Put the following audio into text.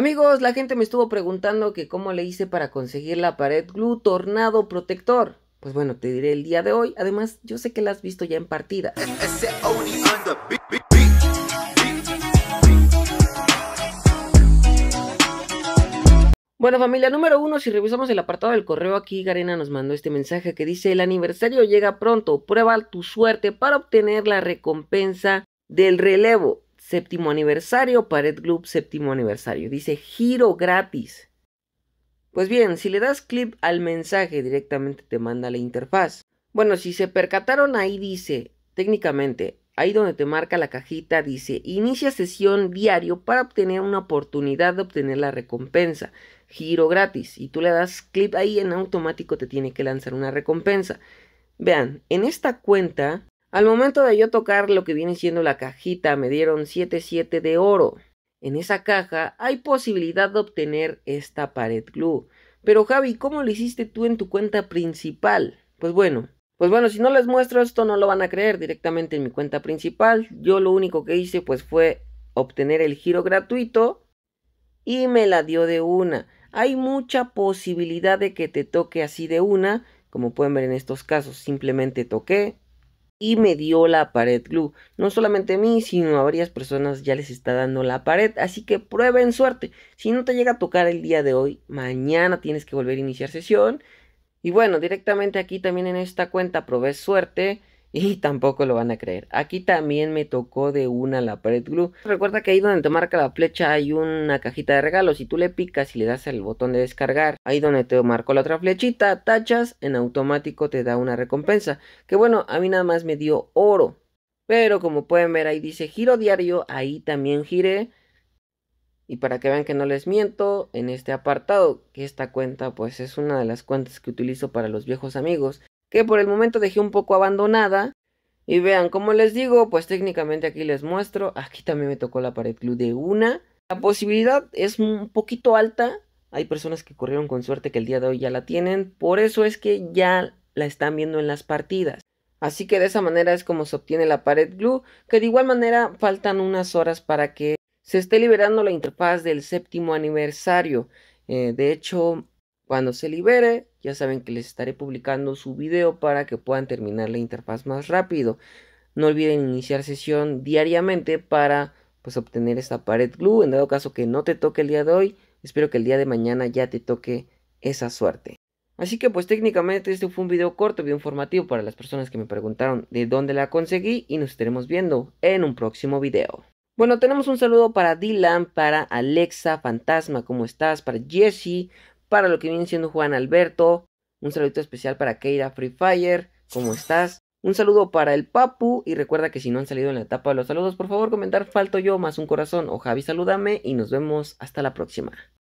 Amigos, la gente me estuvo preguntando que cómo le hice para conseguir la pared glue tornado protector. Pues bueno, te diré el día de hoy. Además, yo sé que la has visto ya en partida. Bueno familia, número uno, si revisamos el apartado del correo aquí, Garena nos mandó este mensaje que dice el aniversario llega pronto, prueba tu suerte para obtener la recompensa del relevo séptimo aniversario, Pared Club séptimo aniversario. Dice giro gratis. Pues bien, si le das clic al mensaje directamente te manda la interfaz. Bueno, si se percataron ahí dice, técnicamente, ahí donde te marca la cajita dice, inicia sesión diario para obtener una oportunidad de obtener la recompensa, giro gratis, y tú le das clic ahí en automático te tiene que lanzar una recompensa. Vean, en esta cuenta al momento de yo tocar lo que viene siendo la cajita, me dieron 7-7 de oro. En esa caja hay posibilidad de obtener esta pared glue. Pero Javi, ¿cómo lo hiciste tú en tu cuenta principal? Pues bueno, pues bueno, si no les muestro esto no lo van a creer directamente en mi cuenta principal. Yo lo único que hice pues fue obtener el giro gratuito y me la dio de una. Hay mucha posibilidad de que te toque así de una, como pueden ver en estos casos, simplemente toqué, y me dio la pared glue. No solamente a mí, sino a varias personas ya les está dando la pared. Así que prueben suerte. Si no te llega a tocar el día de hoy, mañana tienes que volver a iniciar sesión. Y bueno, directamente aquí también en esta cuenta probé suerte y tampoco lo van a creer. Aquí también me tocó de una la Pared Glue. Recuerda que ahí donde te marca la flecha hay una cajita de regalos. Y tú le picas y le das el botón de descargar, ahí donde te marcó la otra flechita, tachas, en automático te da una recompensa. Que bueno, a mí nada más me dio oro. Pero como pueden ver ahí dice giro diario, ahí también giré. Y para que vean que no les miento, en este apartado, que esta cuenta pues es una de las cuentas que utilizo para los viejos amigos que por el momento dejé un poco abandonada. Y vean, como les digo, pues técnicamente aquí les muestro, aquí también me tocó la pared glue de una. La posibilidad es un poquito alta, hay personas que corrieron con suerte que el día de hoy ya la tienen, por eso es que ya la están viendo en las partidas. Así que de esa manera es como se obtiene la pared glue, que de igual manera faltan unas horas para que se esté liberando la interfaz del séptimo aniversario. Eh, de hecho, cuando se libere, ya saben que les estaré publicando su video para que puedan terminar la interfaz más rápido. No olviden iniciar sesión diariamente para pues, obtener esta pared glue. En dado caso que no te toque el día de hoy, espero que el día de mañana ya te toque esa suerte. Así que pues técnicamente este fue un video corto, bien informativo para las personas que me preguntaron de dónde la conseguí y nos estaremos viendo en un próximo video. Bueno, tenemos un saludo para Dylan, para Alexa Fantasma, ¿cómo estás? Para Jesse, para lo que viene siendo Juan Alberto. Un saludito especial para Keira Free Fire. ¿Cómo estás? Un saludo para el Papu y recuerda que si no han salido en la etapa de los saludos, por favor comentar falto yo más un corazón o Javi salúdame y nos vemos hasta la próxima.